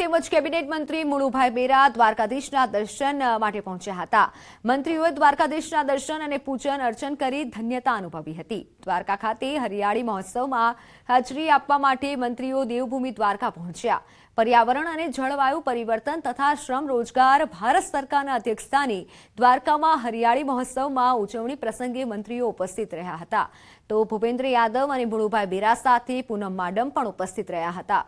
તેમજ કેબિનેટ મંત્રી મુળુભાઈ બેરા દ્વારકાધીશના દર્શન માટે પહોંચ્યા હતા મંત્રીઓએ દ્વારકાધીશના દર્શન અને પૂજન અર્ચન કરી ધન્યતા અનુભવી હતી દ્વારકા ખાતે હરિયાળી મહોત્સવમાં હાજરી આપવા માટે મંત્રીઓ દેવભૂમિ દ્વારકા પહોંચ્યા પર્યાવરણ અને જળવાયુ પરિવર્તન તથા શ્રમ રોજગાર ભારત સરકારના અધ્યક્ષસ્થાને દ્વારકામાં હરિયાળી મહોત્સવમાં ઉજવણી પ્રસંગે મંત્રીઓ ઉપસ્થિત રહ્યા હતા તો ભૂપેન્દ્ર યાદવ અને ભુળુભાઈ બેરા સાથે પૂનમ માડમ પણ ઉપસ્થિત રહ્યા હતા